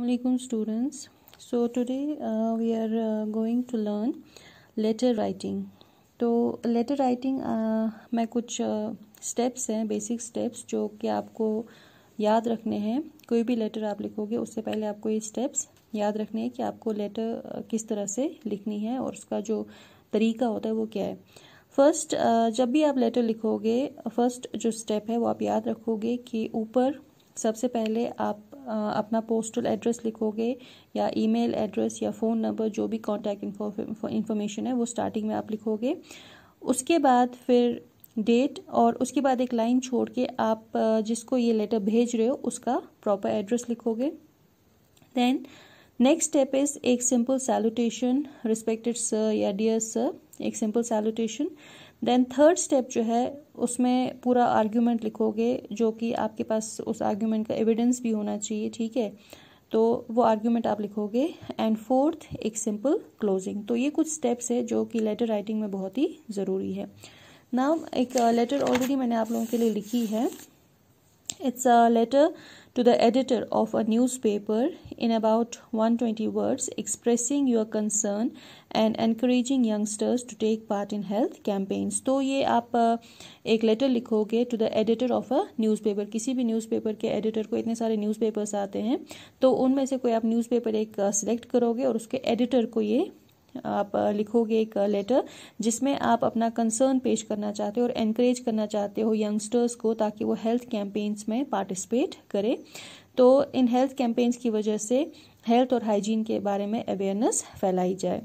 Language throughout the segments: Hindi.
Assalamualaikum students. So today uh, we are uh, going to learn letter writing. तो letter writing uh, में कुछ uh, steps हैं basic steps जो कि आपको याद रखने हैं कोई भी letter आप लिखोगे उससे पहले आपको ये steps याद रखने हैं कि आपको letter uh, किस तरह से लिखनी है और उसका जो तरीका होता है वो क्या है फर्स्ट जब भी आप लेटर लिखोगे फर्स्ट जो स्टेप है वो आप याद रखोगे कि ऊपर सबसे पहले आप अपना पोस्टल एड्रेस लिखोगे या ईमेल एड्रेस या फ़ोन नंबर जो भी कॉन्टैक्ट इन्फॉर्मेशन है वो स्टार्टिंग में आप लिखोगे उसके बाद फिर डेट और उसके बाद एक लाइन छोड़ के आप जिसको ये लेटर भेज रहे हो उसका प्रॉपर एड्रेस लिखोगे देन नेक्स्ट स्टेप इज़ एक सिंपल सैल्यूटेशन रिस्पेक्टेड सर या डियर सर एक simple salutation then third step जो है उसमें पूरा आर्ग्यूमेंट लिखोगे जो कि आपके पास उस आर्ग्यूमेंट का एविडेंस भी होना चाहिए ठीक है तो वो आर्ग्यूमेंट आप लिखोगे एंड फोर्थ एक सिंपल क्लोजिंग तो ये कुछ स्टेप्स है जो कि लेटर राइटिंग में बहुत ही ज़रूरी है नाउ एक लेटर uh, ऑलरेडी मैंने आप लोगों के लिए लिखी है It's a letter to the editor of a newspaper in about 120 words expressing your concern and encouraging youngsters to take part in health campaigns. तो ये आप एक लेटर लिखोगे to the editor of a newspaper. किसी भी newspaper ke editor को इतने सारे newspapers आते हैं तो उनमें से कोई आप newspaper एक select करोगे और उसके editor को ये आप लिखोगे एक लेटर जिसमें आप अपना कंसर्न पेश करना चाहते हो और एनकरेज करना चाहते हो यंगस्टर्स को ताकि वो हेल्थ कैंपेन्स में पार्टिसिपेट करें तो इन हेल्थ कैंपेन्स की वजह से हेल्थ और हाइजीन के बारे में अवेयरनेस फैलाई जाए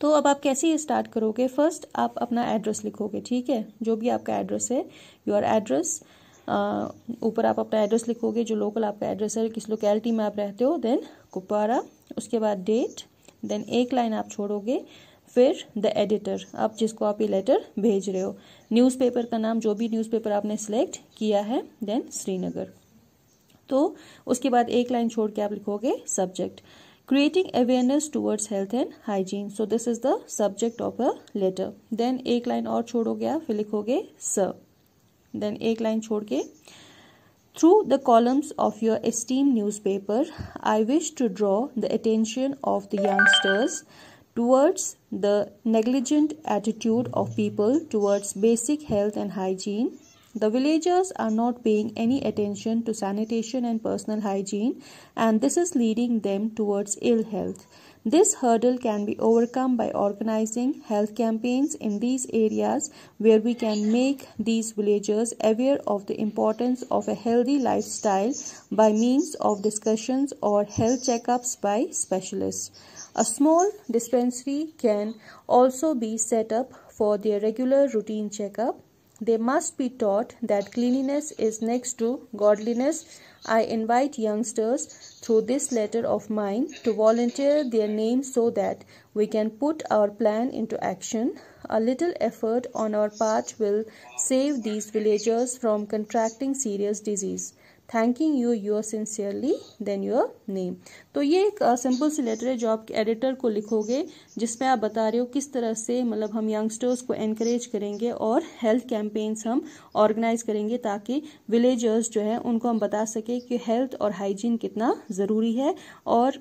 तो अब आप कैसे ये स्टार्ट करोगे फर्स्ट आप अपना एड्रेस लिखोगे ठीक है जो भी आपका एड्रेस है योर एड्रेस ऊपर आप अपना एड्रेस लिखोगे जो लोकल आपका एड्रेस है किस लोकेलिटी में आप रहते हो देन कुपवारा उसके बाद डेट देन एक लाइन आप छोड़ोगे फिर द एडिटर आप जिसको आप ये लेटर भेज रहे हो न्यूज़पेपर का नाम जो भी न्यूज़पेपर आपने सेलेक्ट किया है देन श्रीनगर तो उसके बाद एक लाइन छोड़ के आप लिखोगे subject creating awareness towards health and hygiene so this is the subject of a letter then एक लाइन और छोड़ोगे आप फिर लिखोगे स देन एक लाइन छोड़ के Through the columns of your esteemed newspaper, I wish to draw the attention of the youngsters towards the negligent attitude of people towards basic health and hygiene the villagers are not paying any attention to sanitation and personal hygiene, and this is leading them towards ill health. This hurdle can be overcome by organizing health campaigns in these areas where we can make these villagers aware of the importance of a healthy lifestyle by means of discussions or health checkups by specialists. A small dispensary can also be set up for their regular routine checkup they must be taught that cleanliness is next to godliness. I invite youngsters through this letter of mine to volunteer their names so that we can put our plan into action. A little effort on our part will save these villagers from contracting serious disease. Thanking you your sincerely then your name तो ये एक सिंपल uh, सी लेटर है जो आप एडिटर को लिखोगे जिसमें आप बता रहे हो किस तरह से मतलब हम यंगस्टर्स को एनकरेज करेंगे और हेल्थ कैंपेन्स हम ऑर्गेनाइज करेंगे ताकि विलेजर्स जो है उनको हम बता सकें कि हेल्थ और हाइजीन कितना ज़रूरी है और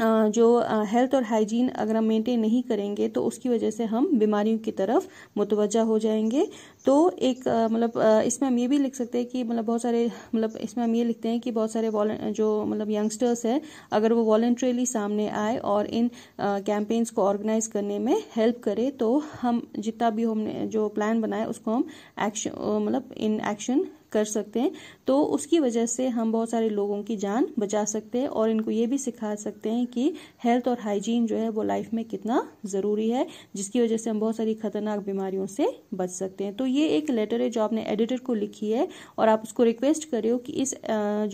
जो हेल्थ और हाइजीन अगर हम मेंटेन नहीं करेंगे तो उसकी वजह से हम बीमारियों की तरफ मुतवजह हो जाएंगे तो एक मतलब इसमें हम ये भी लिख सकते हैं कि मतलब बहुत सारे मतलब इसमें हम ये लिखते हैं कि बहुत सारे जो मतलब यंगस्टर्स हैं अगर वो वॉल्ट्रेली सामने आए और इन कैंपेन्स को ऑर्गेनाइज करने में हेल्प करे तो हम जितना भी हमने जो प्लान बनाए उसको हम एक्शन मतलब इन एक्शन कर सकते हैं तो उसकी वजह से हम बहुत सारे लोगों की जान बचा सकते हैं और इनको ये भी सिखा सकते हैं कि हेल्थ और हाइजीन जो है वो लाइफ में कितना ज़रूरी है जिसकी वजह से हम बहुत सारी खतरनाक बीमारियों से बच सकते हैं तो ये एक लेटर है जो आपने एडिटर को लिखी है और आप उसको रिक्वेस्ट करे हो कि इस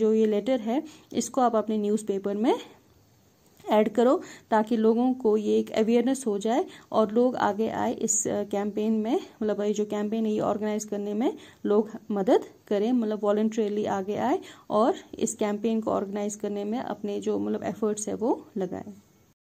जो ये लेटर है इसको आप अपने न्यूज़ में ऐड करो ताकि लोगों को ये एक अवेयरनेस हो जाए और लोग आगे आए इस कैंपेन में मतलब ये जो कैंपेन है ये ऑर्गेनाइज करने में लोग मदद करें मतलब वॉल्ट्रेली आगे आए और इस कैंपेन को ऑर्गेनाइज करने में अपने जो मतलब एफर्ट्स है वो लगाएं